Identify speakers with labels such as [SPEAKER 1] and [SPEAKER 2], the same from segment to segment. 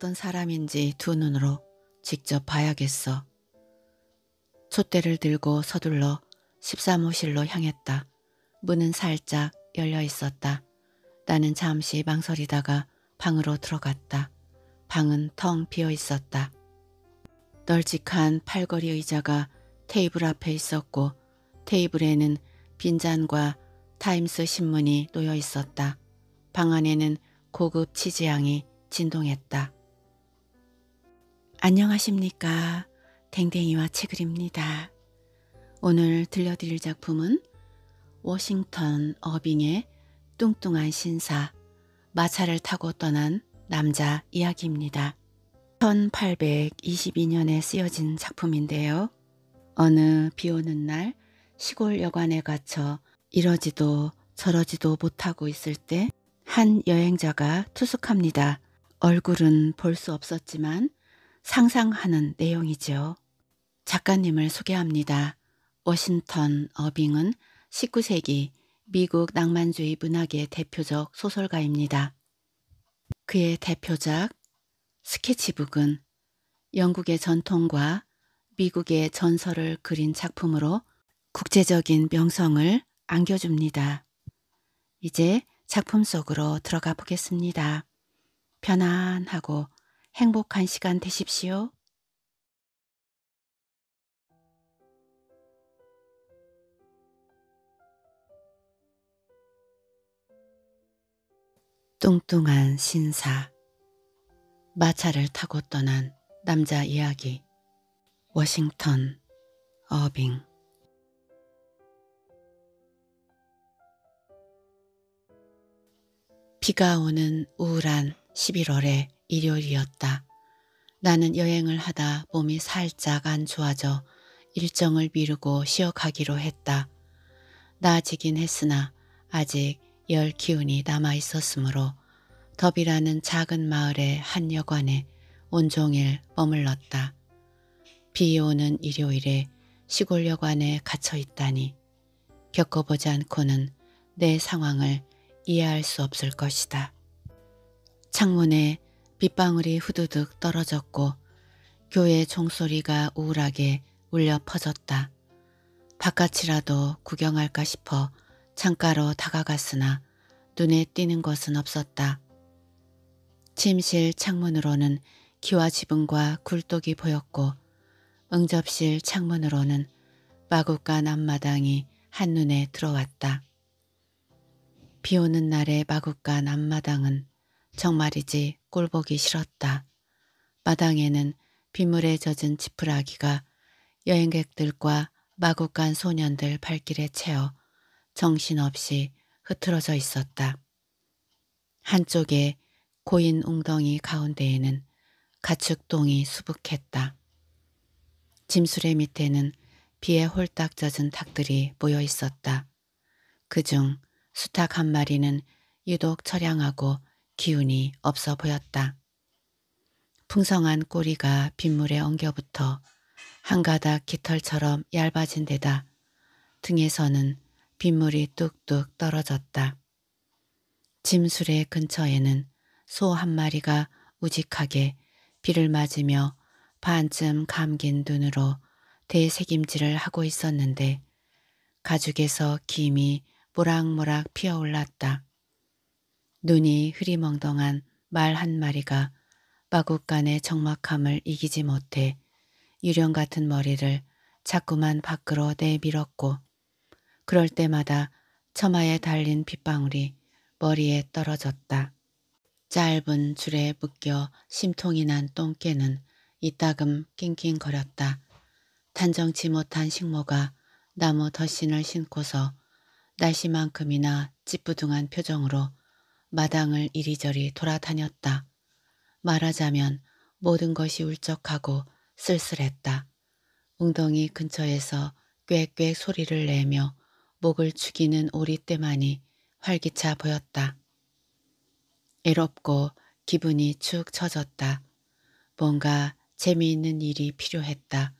[SPEAKER 1] 어떤 사람인지 두 눈으로 직접 봐야겠어. 촛대를 들고 서둘러 13호실로 향했다. 문은 살짝 열려 있었다. 나는 잠시 망설이다가 방으로 들어갔다. 방은 텅 비어 있었다. 널찍한 팔걸이 의자가 테이블 앞에 있었고 테이블에는 빈잔과 타임스 신문이 놓여 있었다. 방 안에는 고급 치즈향이 진동했다. 안녕하십니까. 댕댕이와 책을입니다. 오늘 들려드릴 작품은 워싱턴 어빙의 뚱뚱한 신사, 마차를 타고 떠난 남자 이야기입니다. 1822년에 쓰여진 작품인데요. 어느 비 오는 날 시골 여관에 갇혀 이러지도 저러지도 못하고 있을 때 한 여행자가 투숙합니다. 얼굴은 볼 수 없었지만 상상하는 내용이죠. 작가님을 소개합니다. 워싱턴 어빙은 19세기 미국 낭만주의 문학의 대표적 소설가입니다. 그의 대표작 스케치북은 영국의 전통과 미국의 전설을 그린 작품으로 국제적인 명성을 안겨줍니다. 이제 작품 속으로 들어가 보겠습니다. 편안하고 행복한 시간 되십시오. 뚱뚱한 신사 마차를 타고 떠난 남자 이야기 워싱턴 어빙 비가 오는 우울한 11월에 일요일이었다. 나는 여행을 하다 몸이 살짝 안 좋아져 일정을 미루고 쉬어가기로 했다. 나아지긴 했으나 아직 열 기운이 남아 있었으므로 덥이라는 작은 마을의 한 여관에 온종일 머물렀다. 비 오는 일요일에 시골 여관에 갇혀 있다니 겪어보지 않고는 내 상황을 이해할 수 없을 것이다. 창문에 빗방울이 후두둑 떨어졌고 교회 종소리가 우울하게 울려 퍼졌다. 바깥이라도 구경할까 싶어 창가로 다가갔으나 눈에 띄는 것은 없었다. 침실 창문으로는 기와 지붕과 굴뚝이 보였고 응접실 창문으로는 마구간 앞마당이 한눈에 들어왔다. 비오는 날의 마구간 앞마당은 정말이지 꼴보기 싫었다. 마당에는 빗물에 젖은 지푸라기가 여행객들과 마구간 소년들 발길에 채어 정신없이 흐트러져 있었다. 한쪽에 고인 웅덩이 가운데에는 가축똥이 수북했다. 짐수레 밑에는 비에 홀딱 젖은 닭들이 모여 있었다. 그 중 수탉 한 마리는 유독 철양하고 기운이 없어 보였다. 풍성한 꼬리가 빗물에 엉겨붙어 한 가닥 깃털처럼 얇아진 데다 등에서는 빗물이 뚝뚝 떨어졌다. 짐술의 근처에는 소 한 마리가 우직하게 비를 맞으며 반쯤 감긴 눈으로 대새김질을 하고 있었는데 가죽에서 김이 모락모락 피어올랐다. 눈이 흐리멍덩한 말 한 마리가 마국간의 적막함을 이기지 못해 유령 같은 머리를 자꾸만 밖으로 내밀었고 그럴 때마다 처마에 달린 빗방울이 머리에 떨어졌다. 짧은 줄에 묶여 심통이 난 똥개는 이따금 낑낑거렸다. 단정치 못한 식모가 나무 덧신을 신고서 날씨만큼이나 찌뿌둥한 표정으로 마당을 이리저리 돌아다녔다. 말하자면 모든 것이 울적하고 쓸쓸했다. 웅덩이 근처에서 꽥꽥 소리를 내며 목을 축이는 오리떼만이 활기차 보였다. 애롭고 기분이 축 처졌다. 뭔가 재미있는 일이 필요했다.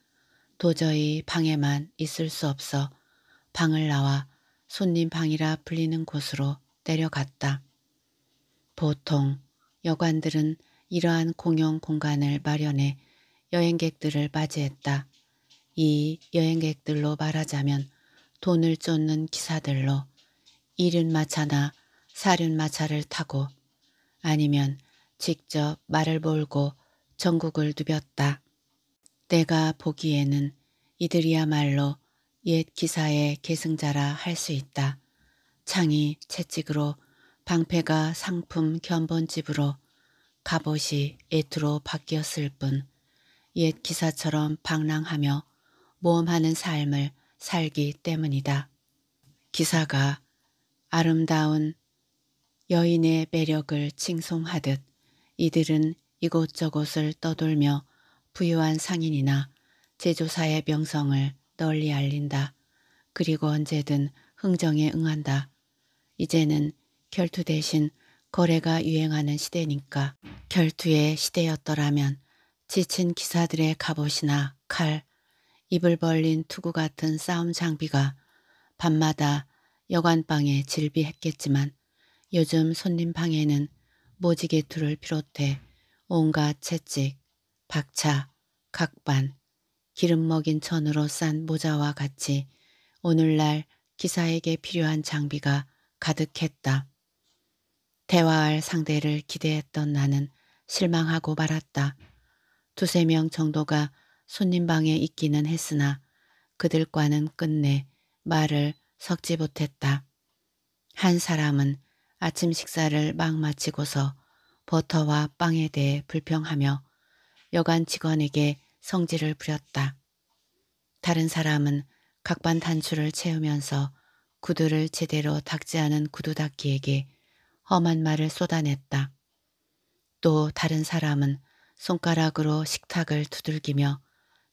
[SPEAKER 1] 도저히 방에만 있을 수 없어 방을 나와 손님 방이라 불리는 곳으로 내려갔다. 보통 여관들은 이러한 공용 공간을 마련해 여행객들을 맞이했다. 이 여행객들로 말하자면 돈을 쫓는 기사들로 이륜마차나 사륜마차를 타고 아니면 직접 말을 몰고 전국을 누볐다. 내가 보기에는 이들이야말로 옛 기사의 계승자라 할 수 있다. 창이 채찍으로 방패가 상품 견본집으로 갑옷이 애트로 바뀌었을 뿐 옛 기사처럼 방랑하며 모험하는 삶을 살기 때문이다. 기사가 아름다운 여인의 매력을 칭송하듯 이들은 이곳저곳을 떠돌며 부유한 상인이나 제조사의 명성을 널리 알린다. 그리고 언제든 흥정에 응한다. 이제는 결투 대신 거래가 유행하는 시대니까 결투의 시대였더라면 지친 기사들의 갑옷이나 칼, 입을 벌린 투구 같은 싸움 장비가 밤마다 여관방에 질비했겠지만 요즘 손님 방에는 모지개투를 비롯해 온갖 채찍, 박차, 각반, 기름 먹인 천으로 싼 모자와 같이 오늘날 기사에게 필요한 장비가 가득했다. 대화할 상대를 기대했던 나는 실망하고 말았다. 두세 명 정도가 손님방에 있기는 했으나 그들과는 끝내 말을 섞지 못했다. 한 사람은 아침 식사를 막 마치고서 버터와 빵에 대해 불평하며 여간 직원에게 성질을 부렸다. 다른 사람은 각반 단추를 채우면서 구두를 제대로 닦지 않은 구두닦이에게 험한 말을 쏟아냈다. 또 다른 사람은 손가락으로 식탁을 두들기며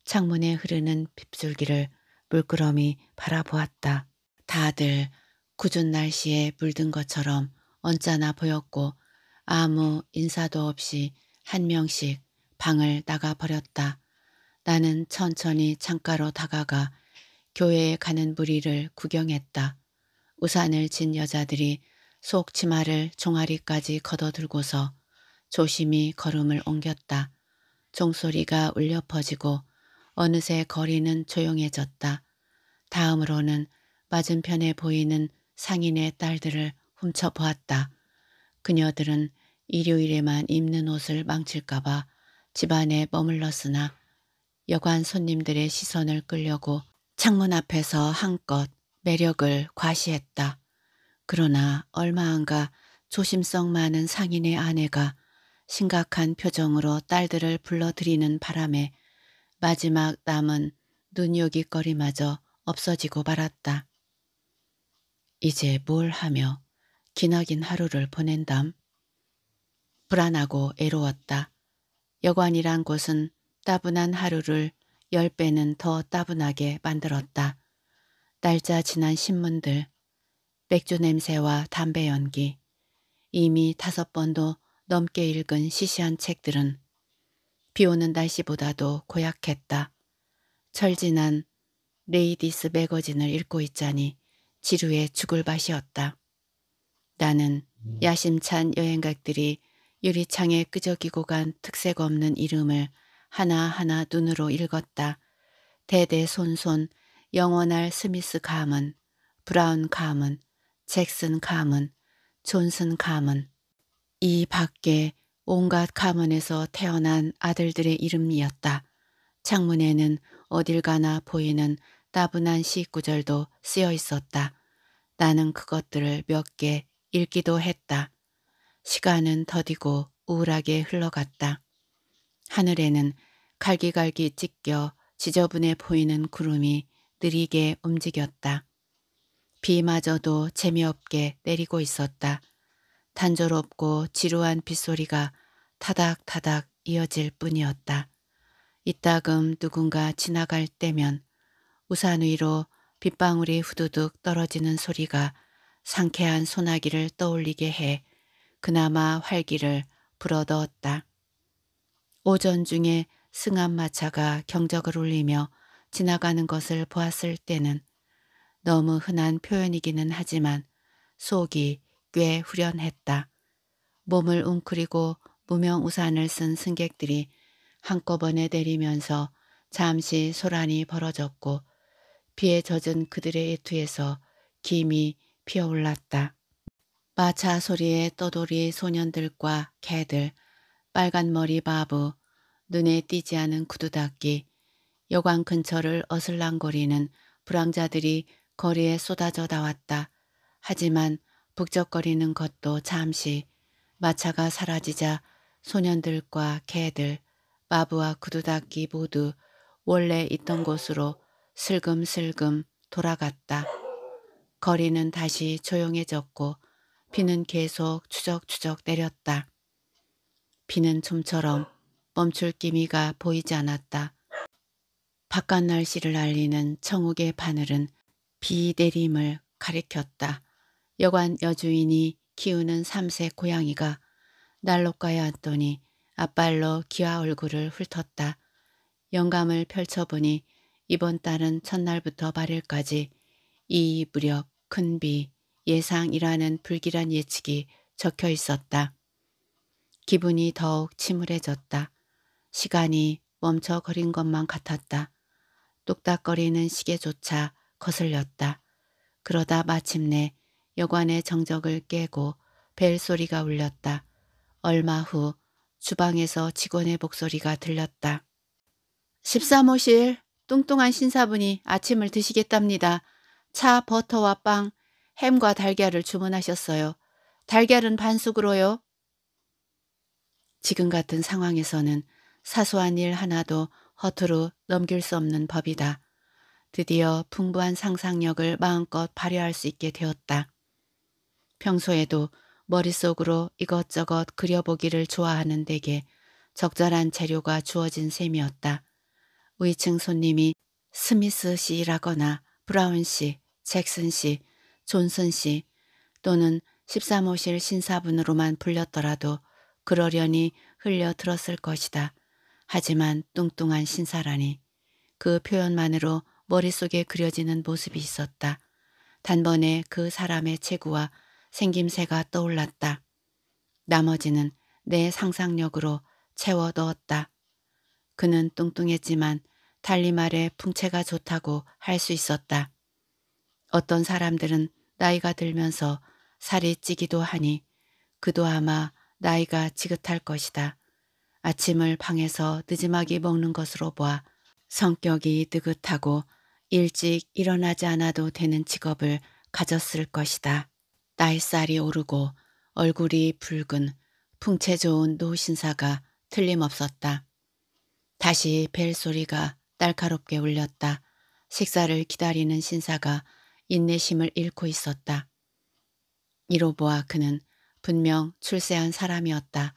[SPEAKER 1] 창문에 흐르는 빗줄기를 물끄러미 바라보았다. 다들 굳은 날씨에 물든 것처럼 언짢아 보였고 아무 인사도 없이 한 명씩 방을 나가버렸다. 나는 천천히 창가로 다가가 교회에 가는 무리를 구경했다. 우산을 진 여자들이 속치마를 종아리까지 걷어들고서 조심히 걸음을 옮겼다. 종소리가 울려 퍼지고 어느새 거리는 조용해졌다. 다음으로는 맞은편에 보이는 상인의 딸들을 훔쳐보았다. 그녀들은 일요일에만 입는 옷을 망칠까봐 집안에 머물렀으나 여관 손님들의 시선을 끌려고 창문 앞에서 한껏 매력을 과시했다. 그러나 얼마 안 가 조심성 많은 상인의 아내가 심각한 표정으로 딸들을 불러들이는 바람에 마지막 남은 눈요깃거리마저 없어지고 말았다. 이제 뭘 하며 기나긴 하루를 보낸담. 불안하고 애로웠다. 여관이란 곳은 따분한 하루를 열 배는 더 따분하게 만들었다. 날짜 지난 신문들, 맥주 냄새와 담배 연기, 이미 다섯 번도 넘게 읽은 시시한 책들은 비오는 날씨보다도 고약했다. 철진한 레이디스 매거진을 읽고 있자니 지루해 죽을 맛이었다. 나는 음. 야심찬 여행객들이 유리창에 끄적이고 간 특색 없는 이름을 하나하나 눈으로 읽었다. 대대손손 영원할 스미스 감은 브라운 감은 잭슨 가문, 존슨 가문, 이 밖에 온갖 가문에서 태어난 아들들의 이름이었다. 창문에는 어딜 가나 보이는 따분한 시구절도 쓰여 있었다. 나는 그것들을 몇 개 읽기도 했다. 시간은 더디고 우울하게 흘러갔다. 하늘에는 갈기갈기 찢겨 지저분해 보이는 구름이 느리게 움직였다. 비마저도 재미없게 내리고 있었다. 단조롭고 지루한 빗소리가 타닥타닥 이어질 뿐이었다. 이따금 누군가 지나갈 때면 우산 위로 빗방울이 후두둑 떨어지는 소리가 상쾌한 소나기를 떠올리게 해 그나마 활기를 불어넣었다. 오전 중에 승한 마차가 경적을 울리며 지나가는 것을 보았을 때는 너무 흔한 표현이기는 하지만 속이 꽤 후련했다. 몸을 웅크리고 무명 우산을 쓴 승객들이 한꺼번에 내리면서 잠시 소란이 벌어졌고 비에 젖은 그들의 애투에서 김이 피어올랐다. 마차 소리에 떠돌이 소년들과 개들, 빨간머리 바보, 눈에 띄지 않은 구두닦이, 여관 근처를 어슬렁거리는 불황자들이 거리에 쏟아져 나왔다. 하지만 북적거리는 것도 잠시 마차가 사라지자 소년들과 개들, 마부와 구두닦이 모두 원래 있던 곳으로 슬금슬금 돌아갔다. 거리는 다시 조용해졌고 비는 계속 추적추적 내렸다. 비는 좀처럼 멈출 기미가 보이지 않았다. 바깥 날씨를 알리는 청옥의 바늘은 비 내림을 가리켰다. 여관 여주인이 키우는 삼세 고양이가 날로가에 앉더니 앞발로 기아 얼굴을 훑었다. 영감을 펼쳐보니 이번 달은 첫날부터 발일까지이 무렵 큰비 예상이라는 불길한 예측이 적혀 있었다. 기분이 더욱 침울해졌다. 시간이 멈춰거린 것만 같았다. 똑딱거리는 시계조차 거슬렸다. 그러다 마침내 여관의 정적을 깨고 벨 소리가 울렸다. 얼마 후 주방에서 직원의 목소리가 들렸다. 13호실 뚱뚱한 신사분이 아침을 드시겠답니다. 차, 버터와 빵, 햄과 달걀을 주문하셨어요. 달걀은 반숙으로요. 지금 같은 상황에서는 사소한 일 하나도 허투루 넘길 수 없는 법이다. 드디어 풍부한 상상력을 마음껏 발휘할 수 있게 되었다. 평소에도 머릿속으로 이것저것 그려보기를 좋아하는 데게 적절한 재료가 주어진 셈이었다. 위층 손님이 스미스 씨라거나 브라운 씨, 잭슨 씨, 존슨 씨 또는 13호실 신사분으로만 불렸더라도 그러려니 흘려 들었을 것이다. 하지만 뚱뚱한 신사라니 그 표현만으로 머릿속에 그려지는 모습이 있었다. 단번에 그 사람의 체구와 생김새가 떠올랐다. 나머지는 내 상상력으로 채워 넣었다. 그는 뚱뚱했지만 달리 말에 풍채가 좋다고 할 수 있었다. 어떤 사람들은 나이가 들면서 살이 찌기도 하니 그도 아마 나이가 지긋할 것이다. 아침을 방에서 늦지막이 먹는 것으로 보아 성격이 느긋하고 일찍 일어나지 않아도 되는 직업을 가졌을 것이다. 나이살이 오르고 얼굴이 붉은 풍채 좋은 노신사가 틀림없었다. 다시 벨 소리가 날카롭게 울렸다. 식사를 기다리는 신사가 인내심을 잃고 있었다. 이로 보아 그는 분명 출세한 사람이었다.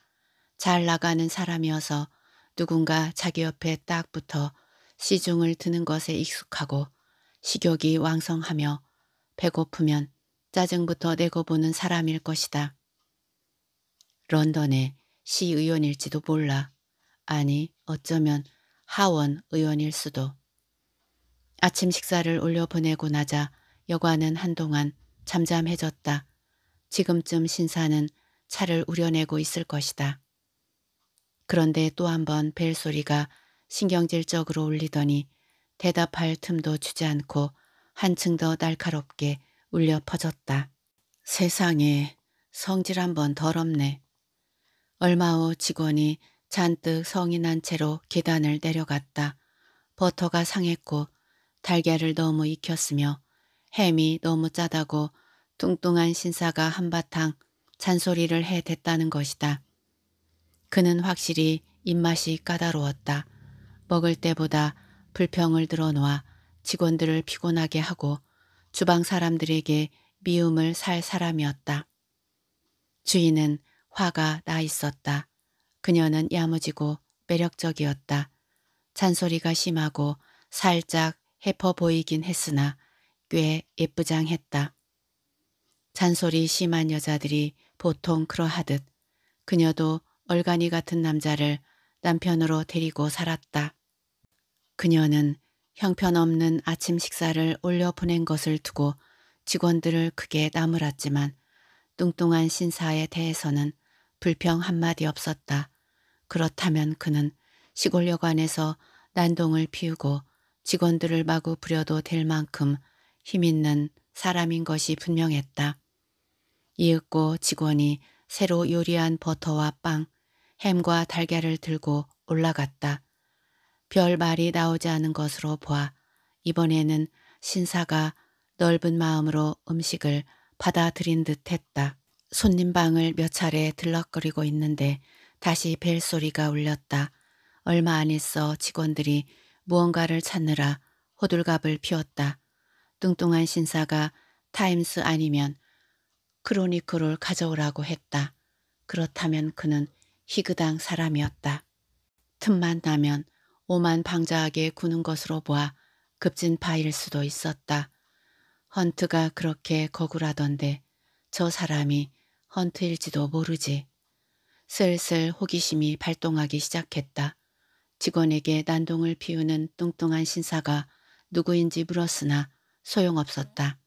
[SPEAKER 1] 잘 나가는 사람이어서 누군가 자기 옆에 딱 붙어 시중을 드는 것에 익숙하고 식욕이 왕성하며 배고프면 짜증부터 내고 보는 사람일 것이다. 런던의 시의원일지도 몰라. 아니 어쩌면 하원 의원일 수도. 아침 식사를 올려보내고 나자 여관은 한동안 잠잠해졌다. 지금쯤 신사는 차를 우려내고 있을 것이다. 그런데 또 한 번 벨소리가 신경질적으로 울리더니 대답할 틈도 주지 않고 한층 더 날카롭게 울려 퍼졌다. 세상에 성질 한번 더럽네. 얼마 후 직원이 잔뜩 성이 난 채로 계단을 내려갔다. 버터가 상했고 달걀을 너무 익혔으며 햄이 너무 짜다고 뚱뚱한 신사가 한바탕 잔소리를 해댔다는 것이다. 그는 확실히 입맛이 까다로웠다. 먹을 때보다 불평을 드러놓아 직원들을 피곤하게 하고 주방 사람들에게 미움을 살 사람이었다. 주인은 화가 나 있었다. 그녀는 야무지고 매력적이었다. 잔소리가 심하고 살짝 해퍼 보이긴 했으나 꽤 예쁘장했다. 잔소리 심한 여자들이 보통 그러하듯 그녀도 얼간이 같은 남자를 남편으로 데리고 살았다. 그녀는 형편없는 아침 식사를 올려 보낸 것을 두고 직원들을 크게 나무랐지만 뚱뚱한 신사에 대해서는 불평 한마디 없었다. 그렇다면 그는 시골 여관에서 난동을 피우고 직원들을 마구 부려도 될 만큼 힘있는 사람인 것이 분명했다. 이윽고 직원이 새로 요리한 버터와 빵, 햄과 달걀을 들고 올라갔다. 별 말이 나오지 않은 것으로 보아 이번에는 신사가 넓은 마음으로 음식을 받아들인 듯 했다. 손님 방을 몇 차례 들락거리고 있는데 다시 벨 소리가 울렸다. 얼마 안 있어 직원들이 무언가를 찾느라 호들갑을 피웠다. 뚱뚱한 신사가 타임스 아니면 크로니크를 가져오라고 했다. 그렇다면 그는 희그당 사람이었다. 틈만 나면 오만 방자하게 구는 것으로 보아 급진 파일 수도 있었다. 헌트가 그렇게 거굴하던데 저 사람이 헌트일지도 모르지. 슬슬 호기심이 발동하기 시작했다. 직원에게 난동을 피우는 뚱뚱한 신사가 누구인지 물었으나 소용없었다.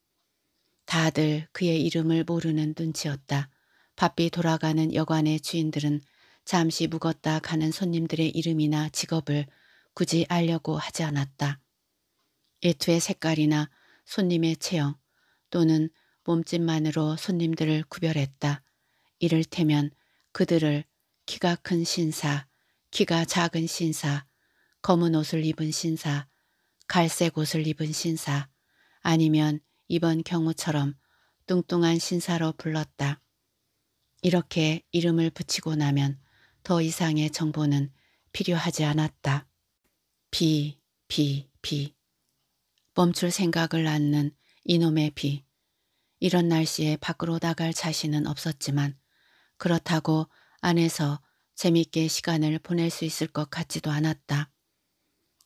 [SPEAKER 1] 다들 그의 이름을 모르는 눈치였다. 바삐 돌아가는 여관의 주인들은 잠시 묵었다 가는 손님들의 이름이나 직업을 굳이 알려고 하지 않았다. 예투의 색깔이나 손님의 체형 또는 몸짓만으로 손님들을 구별했다. 이를테면 그들을 키가 큰 신사, 키가 작은 신사, 검은 옷을 입은 신사, 갈색 옷을 입은 신사, 아니면 이번 경우처럼 뚱뚱한 신사로 불렀다. 이렇게 이름을 붙이고 나면 더 이상의 정보는 필요하지 않았다. 비, 비, 비. 멈출 생각을 낳는 이놈의 비. 이런 날씨에 밖으로 나갈 자신은 없었지만 그렇다고 안에서 재밌게 시간을 보낼 수 있을 것 같지도 않았다.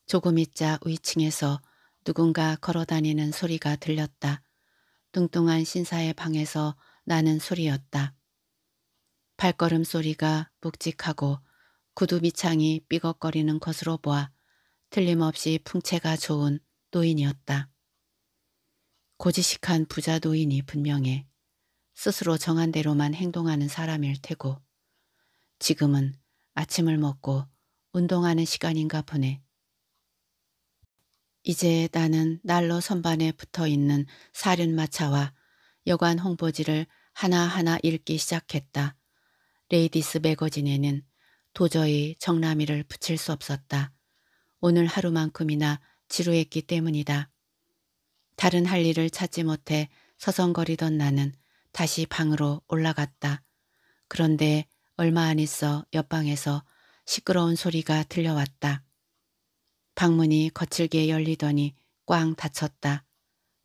[SPEAKER 1] 조금 있자 위층에서 누군가 걸어다니는 소리가 들렸다. 뚱뚱한 신사의 방에서 나는 소리였다. 발걸음 소리가 묵직하고 구두 밑창이 삐걱거리는 것으로 보아 틀림없이 풍채가 좋은 노인이었다. 고지식한 부자 노인이 분명해 스스로 정한 대로만 행동하는 사람일 테고 지금은 아침을 먹고 운동하는 시간인가 보네. 이제 나는 날로 선반에 붙어있는 사륜마차와 여관 홍보지를 하나하나 읽기 시작했다. 레이디스 매거진에는 도저히 정남이를 붙일 수 없었다. 오늘 하루만큼이나 지루했기 때문이다. 다른 할 일을 찾지 못해 서성거리던 나는 다시 방으로 올라갔다. 그런데 얼마 안 있어 옆방에서 시끄러운 소리가 들려왔다. 방문이 거칠게 열리더니 꽝 닫혔다.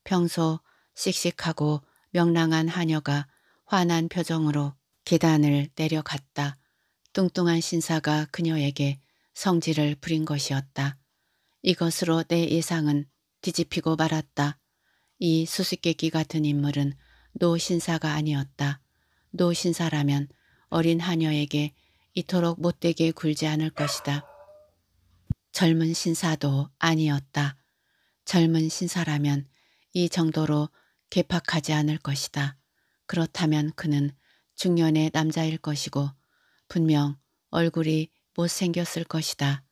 [SPEAKER 1] 평소 씩씩하고 명랑한 하녀가 환한 표정으로 계단을 내려갔다. 뚱뚱한 신사가 그녀에게 성질을 부린 것이었다. 이것으로 내 예상은 뒤집히고 말았다. 이 수수께끼 같은 인물은 노신사가 아니었다. 노신사라면 어린 하녀에게 이토록 못되게 굴지 않을 것이다. 젊은 신사도 아니었다. 젊은 신사라면 이 정도로 개팍하지 않을 것이다. 그렇다면 그는 중년의 남자일 것이고 분명 얼굴이 못생겼을 것이다.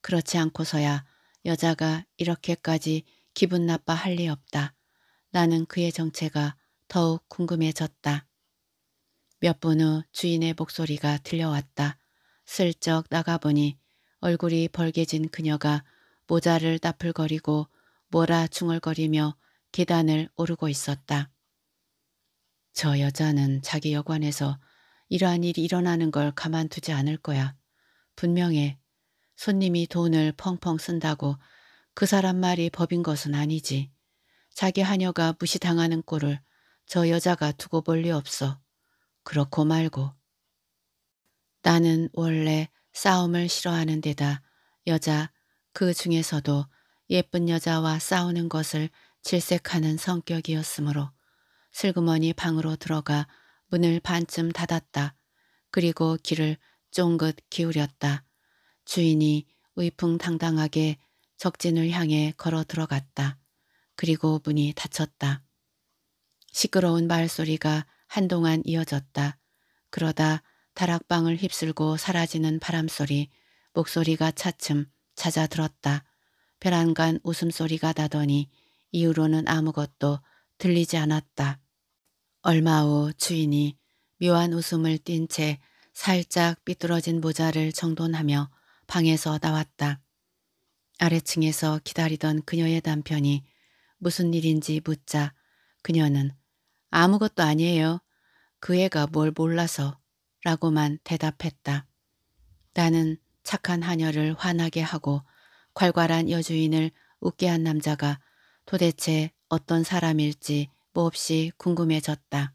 [SPEAKER 1] 그렇지 않고서야 여자가 이렇게까지 기분 나빠 할 리 없다. 나는 그의 정체가 더욱 궁금해졌다. 몇 분 후 주인의 목소리가 들려왔다. 슬쩍 나가보니 얼굴이 벌개진 그녀가 모자를 따풀거리고 몰아 중얼거리며 계단을 오르고 있었다. 저 여자는 자기 여관에서 이러한 일이 일어나는 걸 가만두지 않을 거야. 분명해. 손님이 돈을 펑펑 쓴다고 그 사람 말이 법인 것은 아니지. 자기 하녀가 무시당하는 꼴을 저 여자가 두고 볼 리 없어. 그렇고 말고. 나는 원래 싸움을 싫어하는 데다 여자 그 중에서도 예쁜 여자와 싸우는 것을 질색하는 성격이었으므로 슬그머니 방으로 들어가 문을 반쯤 닫았다. 그리고 길을 쫑긋 기울였다. 주인이 의풍당당하게 적진을 향해 걸어 들어갔다. 그리고 문이 닫혔다. 시끄러운 말소리가 한동안 이어졌다. 그러다 다락방을 휩쓸고 사라지는 바람소리, 목소리가 차츰 찾아들었다. 벼란간 웃음소리가 나더니 이후로는 아무것도 들리지 않았다. 얼마 후 주인이 묘한 웃음을 띤채 살짝 삐뚤어진 모자를 정돈하며 방에서 나왔다. 아래층에서 기다리던 그녀의 남편이 무슨 일인지 묻자 그녀는 아무것도 아니에요. 그 애가 뭘 몰라서 라고만 대답했다. 나는 착한 하녀를 화나게 하고 괄괄한 여주인을 웃게 한 남자가 도대체 어떤 사람일지 몹시 뭐 궁금해졌다.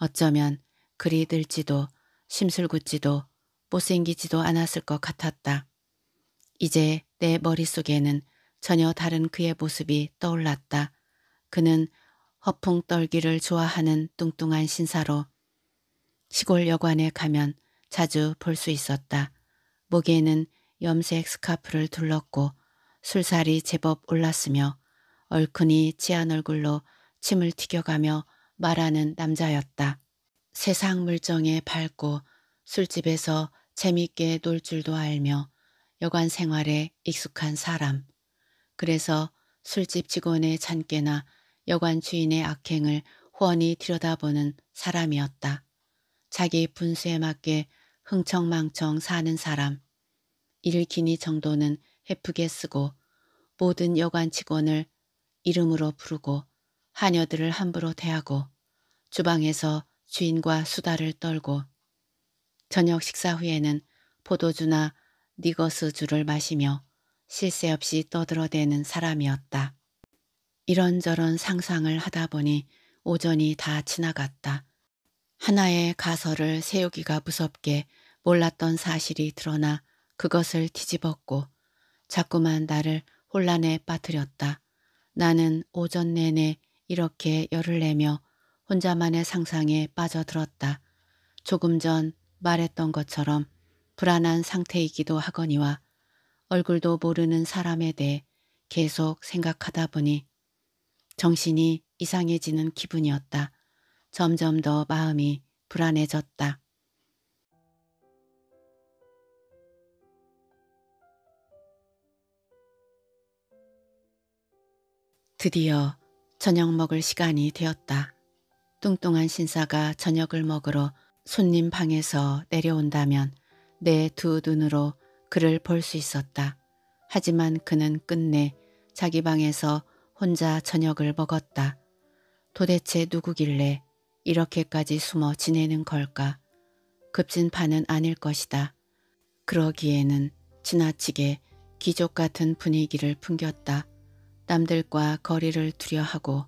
[SPEAKER 1] 어쩌면 그리 들지도 심술궂지도 못생기지도 않았을 것 같았다. 이제 내 머릿속에는 전혀 다른 그의 모습이 떠올랐다. 그는 허풍 떨기를 좋아하는 뚱뚱한 신사로 시골 여관에 가면 자주 볼 수 있었다. 목에는 염색 스카프를 둘렀고 술살이 제법 올랐으며 얼큰이 치한 얼굴로 침을 튀겨가며 말하는 남자였다. 세상 물정에 밝고 술집에서 재밌게 놀 줄도 알며 여관 생활에 익숙한 사람. 그래서 술집 직원의 잔깨나 여관 주인의 악행을 훤히 들여다보는 사람이었다. 자기 분수에 맞게 흥청망청 사는 사람. 일기니 정도는 헤프게 쓰고 모든 여관 직원을 이름으로 부르고 하녀들을 함부로 대하고 주방에서 주인과 수다를 떨고 저녁 식사 후에는 포도주나 니거스주를 마시며 실세 없이 떠들어대는 사람이었다. 이런저런 상상을 하다 보니 오전이 다 지나갔다. 하나의 가설을 세우기가 무섭게 몰랐던 사실이 드러나 그것을 뒤집었고 자꾸만 나를 혼란에 빠뜨렸다. 나는 오전 내내 이렇게 열을 내며 혼자만의 상상에 빠져들었다. 조금 전 말했던 것처럼 불안한 상태이기도 하거니와 얼굴도 모르는 사람에 대해 계속 생각하다 보니 정신이 이상해지는 기분이었다. 점점 더 마음이 불안해졌다. 드디어 저녁 먹을 시간이 되었다. 뚱뚱한 신사가 저녁을 먹으러 손님 방에서 내려온다면 내 두 눈으로 그를 볼 수 있었다. 하지만 그는 끝내 자기 방에서 혼자 저녁을 먹었다. 도대체 누구길래 이렇게까지 숨어 지내는 걸까? 급진파는 아닐 것이다. 그러기에는 지나치게 기족 같은 분위기를 풍겼다. 남들과 거리를 두려하고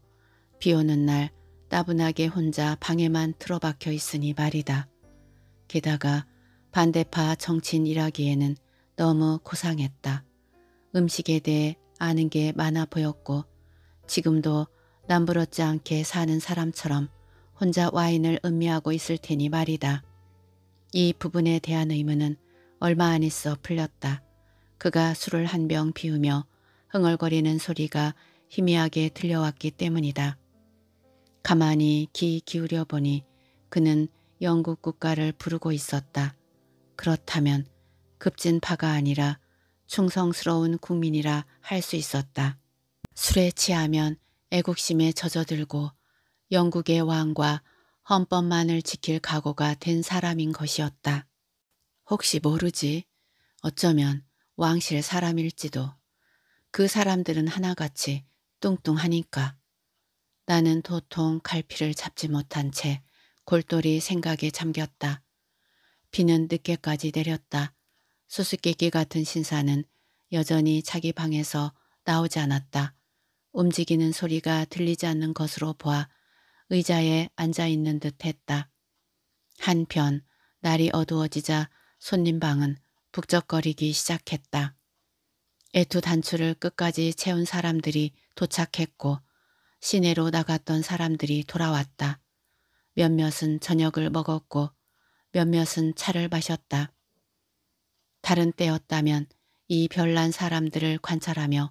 [SPEAKER 1] 비 오는 날 따분하게 혼자 방에만 틀어박혀 있으니 말이다. 게다가 반대파 정치인이라기에는 너무 고상했다. 음식에 대해 아는 게 많아 보였고 지금도 남부럽지 않게 사는 사람처럼 혼자 와인을 음미하고 있을 테니 말이다. 이 부분에 대한 의문은 얼마 안 있어 풀렸다. 그가 술을 한 병 비우며 흥얼거리는 소리가 희미하게 들려왔기 때문이다. 가만히 귀 기울여 보니 그는 영국 국가를 부르고 있었다. 그렇다면 급진 파가 아니라 충성스러운 국민이라 할 수 있었다. 술에 취하면 애국심에 젖어들고 영국의 왕과 헌법만을 지킬 각오가 된 사람인 것이었다. 혹시 모르지 어쩌면 왕실 사람일지도 그 사람들은 하나같이 뚱뚱하니까. 나는 도통 갈피를 잡지 못한 채 골똘히 생각에 잠겼다. 비는 늦게까지 내렸다. 수수께끼 같은 신사는 여전히 자기 방에서 나오지 않았다. 움직이는 소리가 들리지 않는 것으로 보아 의자에 앉아있는 듯 했다. 한편 날이 어두워지자 손님 방은 북적거리기 시작했다. 애투 단추를 끝까지 채운 사람들이 도착했고 시내로 나갔던 사람들이 돌아왔다. 몇몇은 저녁을 먹었고 몇몇은 차를 마셨다. 다른 때였다면 이 별난 사람들을 관찰하며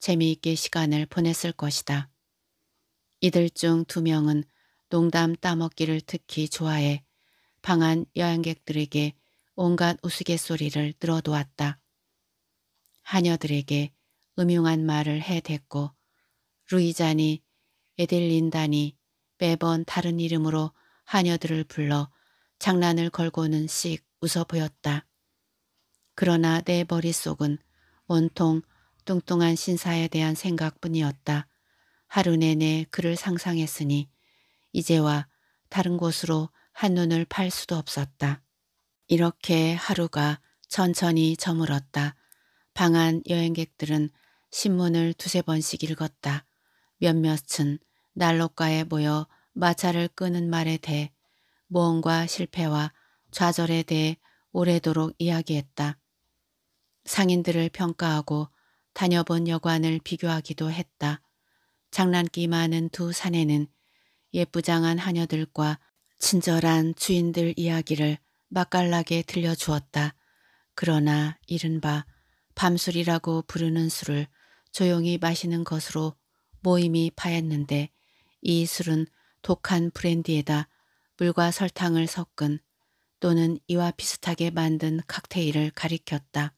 [SPEAKER 1] 재미있게 시간을 보냈을 것이다. 이들 중 두 명은 농담 따먹기를 특히 좋아해 방한 여행객들에게 온갖 우스갯소리를 늘어놓았다. 하녀들에게 음흉한 말을 해댔고 루이잔이 에델린다니 매번 다른 이름으로 하녀들을 불러 장난을 걸고는 씩 웃어 보였다. 그러나 내 머릿속은 온통 뚱뚱한 신사에 대한 생각뿐이었다. 하루 내내 그를 상상했으니 이제와 다른 곳으로 한눈을 팔 수도 없었다. 이렇게 하루가 천천히 저물었다. 방한 여행객들은 신문을 두세 번씩 읽었다. 몇몇은 난로가에 모여 마찰을 끄는 말에 대해 모험과 실패와 좌절에 대해 오래도록 이야기했다. 상인들을 평가하고 다녀본 여관을 비교하기도 했다. 장난기 많은 두 사내는 예쁘장한 하녀들과 친절한 주인들 이야기를 맛깔나게 들려주었다. 그러나 이른바 밤술이라고 부르는 술을 조용히 마시는 것으로 모임이 파였는데 이 술은 독한 브랜디에다 물과 설탕을 섞은 또는 이와 비슷하게 만든 칵테일을 가리켰다.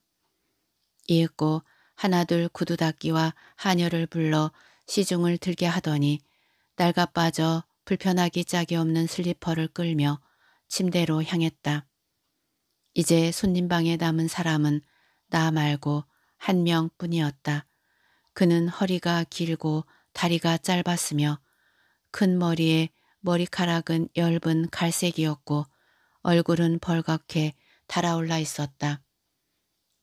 [SPEAKER 1] 이윽고 하나둘 구두닦이와 한녀를 불러 시중을 들게 하더니 날가 빠져 불편하기 짝이 없는 슬리퍼를 끌며 침대로 향했다. 이제 손님방에 남은 사람은 나 말고 한 명뿐이었다. 그는 허리가 길고 다리가 짧았으며 큰 머리에 머리카락은 엷은 갈색이었고 얼굴은 벌겋게 달아올라 있었다.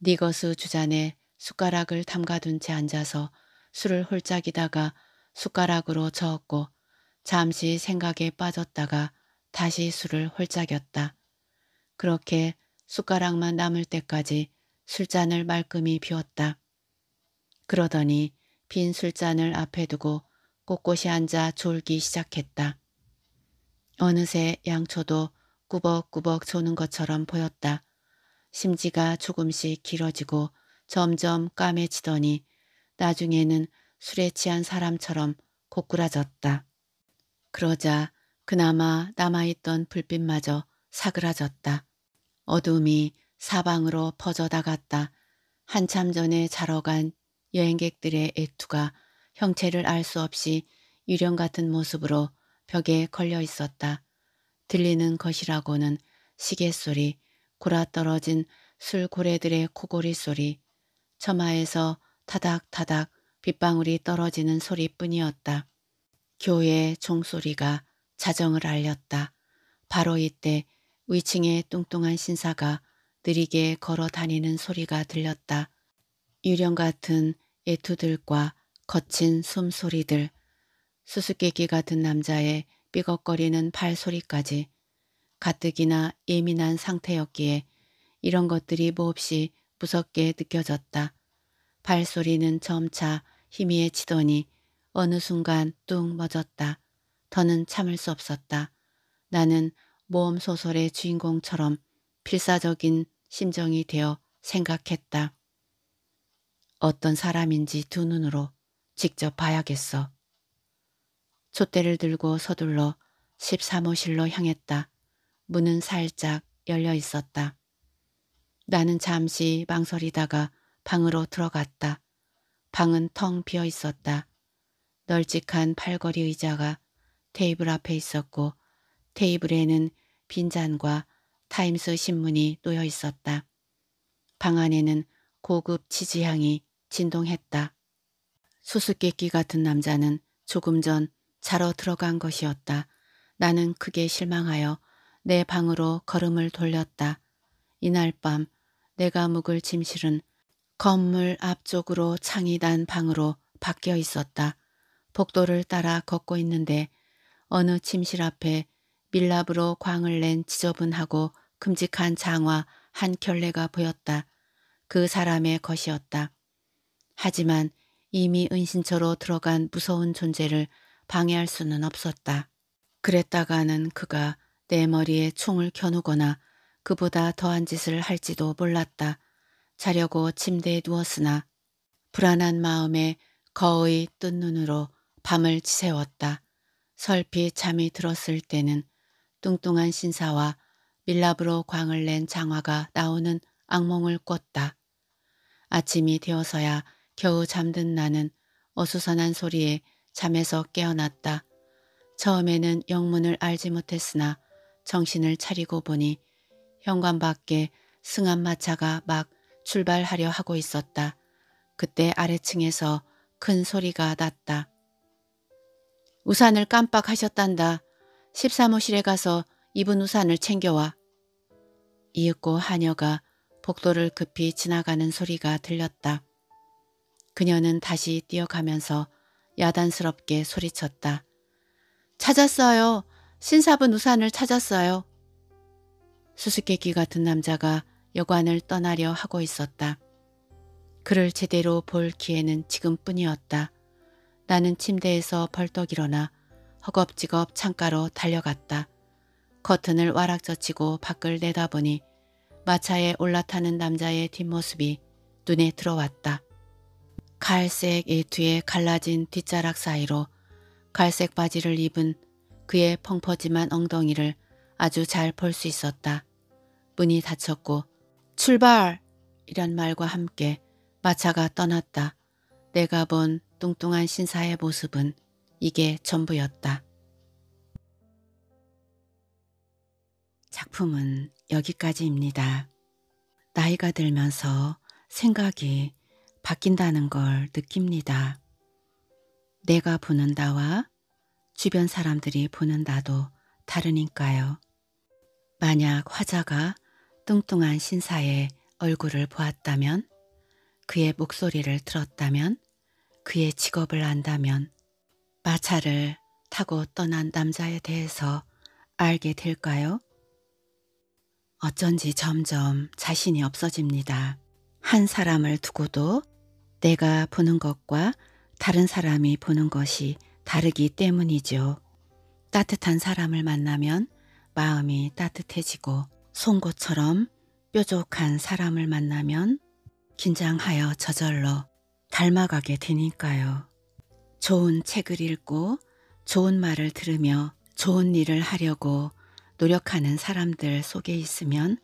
[SPEAKER 1] 니거스 네 주잔에 숟가락을 담가둔 채 앉아서 술을 홀짝이다가 숟가락으로 저었고 잠시 생각에 빠졌다가 다시 술을 홀짝였다. 그렇게 숟가락만 남을 때까지 술잔을 말끔히 비웠다. 그러더니 빈 술잔을 앞에 두고 곳곳이 앉아 졸기 시작했다. 어느새 양초도 꾸벅꾸벅 조는 것처럼 보였다. 심지가 조금씩 길어지고 점점 까매지더니 나중에는 술에 취한 사람처럼 고꾸라졌다. 그러자 그나마 남아있던 불빛마저 사그라졌다. 어둠이 사방으로 퍼져나갔다. 한참 전에 자러 간 여행객들의 애투가 형체를 알 수 없이 유령 같은 모습으로 벽에 걸려 있었다. 들리는 것이라고는 시계 소리, 구라 떨어진 술고래들의 코골이 소리, 처마에서 타닥타닥 빗방울이 떨어지는 소리뿐이었다. 교회의 종소리가 자정을 알렸다. 바로 이때 위층의 뚱뚱한 신사가 느리게 걸어 다니는 소리가 들렸다. 유령 같은 애투들과 거친 숨소리들, 수수께끼 같은 남자의 삐걱거리는 발소리까지 가뜩이나 예민한 상태였기에 이런 것들이 몹시 무섭게 느껴졌다. 발소리는 점차 희미해지더니 어느 순간 뚱 멎었다. 더는 참을 수 없었다. 나는 모험 소설의 주인공처럼 필사적인 심정이 되어 생각했다. 어떤 사람인지 두 눈으로 직접 봐야겠어. 촛대를 들고 서둘러 13호실로 향했다. 문은 살짝 열려 있었다. 나는 잠시 망설이다가 방으로 들어갔다. 방은 텅 비어 있었다. 널찍한 팔걸이 의자가 테이블 앞에 있었고 테이블에는 빈잔과 타임스 신문이 놓여 있었다. 방 안에는 고급 치즈향이 진동했다. 수수께끼 같은 남자는 조금 전 자러 들어간 것이었다. 나는 크게 실망하여 내 방으로 걸음을 돌렸다. 이날 밤 내가 묵을 침실은 건물 앞쪽으로 창이 단 방으로 바뀌어 있었다. 복도를 따라 걷고 있는데 어느 침실 앞에 밀랍으로 광을 낸 지저분하고 큼직한 장화 한 켤레가 보였다. 그 사람의 것이었다. 하지만 이미 은신처로 들어간 무서운 존재를 방해할 수는 없었다. 그랬다가는 그가 내 머리에 총을 겨누거나 그보다 더한 짓을 할지도 몰랐다. 자려고 침대에 누웠으나 불안한 마음에 거의 뜬 눈으로 밤을 지새웠다. 설피 잠이 들었을 때는 뚱뚱한 신사와 밀랍으로 광을 낸 장화가 나오는 악몽을 꿨다. 아침이 되어서야 겨우 잠든 나는 어수선한 소리에 잠에서 깨어났다. 처음에는 영문을 알지 못했으나 정신을 차리고 보니 현관 밖에 승합 마차가 막 출발하려 하고 있었다. 그때 아래층에서 큰 소리가 났다. 우산을 깜빡하셨단다. 13호실에 가서 입은 우산을 챙겨와. 이윽고 하녀가 복도를 급히 지나가는 소리가 들렸다. 그녀는 다시 뛰어가면서 야단스럽게 소리쳤다. 찾았어요. 신사분 우산을 찾았어요. 수수께끼 같은 남자가 여관을 떠나려 하고 있었다. 그를 제대로 볼 기회는 지금뿐이었다. 나는 침대에서 벌떡 일어나 허겁지겁 창가로 달려갔다. 커튼을 와락 젖히고 밖을 내다보니 마차에 올라타는 남자의 뒷모습이 눈에 들어왔다. 갈색 의뒤에 갈라진 뒷자락 사이로 갈색 바지를 입은 그의 펑퍼짐한 엉덩이를 아주 잘 볼 수 있었다. 문이 닫혔고 출발! 이란 말과 함께 마차가 떠났다. 내가 본 뚱뚱한 신사의 모습은 이게 전부였다. 작품은 여기까지입니다. 나이가 들면서 생각이 바뀐다는 걸 느낍니다. 내가 보는 나와 주변 사람들이 보는 나도 다르니까요. 만약 화자가 뚱뚱한 신사의 얼굴을 보았다면, 그의 목소리를 들었다면, 그의 직업을 안다면, 마차를 타고 떠난 남자에 대해서 알게 될까요? 어쩐지 점점 자신이 없어집니다. 한 사람을 두고도 내가 보는 것과 다른 사람이 보는 것이 다르기 때문이죠. 따뜻한 사람을 만나면 마음이 따뜻해지고 송곳처럼 뾰족한 사람을 만나면 긴장하여 저절로 닮아가게 되니까요. 좋은 책을 읽고 좋은 말을 들으며 좋은 일을 하려고 노력하는 사람들 속에 있으면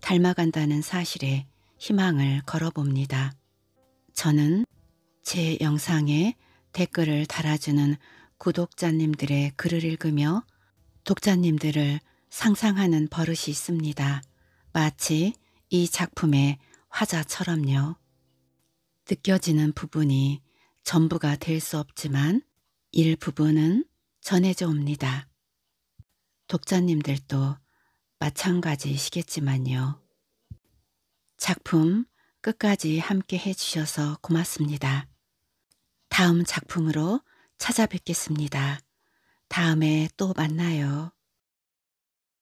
[SPEAKER 1] 닮아간다는 사실에 희망을 걸어봅니다. 저는 제 영상에 댓글을 달아주는 구독자님들의 글을 읽으며 독자님들을 상상하는 버릇이 있습니다. 마치 이 작품의 화자처럼요. 느껴지는 부분이 전부가 될 수 없지만 일부분은 전해져 옵니다. 독자님들도 마찬가지시겠지만요. 작품 끝까지 함께 해주셔서 고맙습니다. 다음 작품으로 찾아뵙겠습니다. 다음에 또 만나요.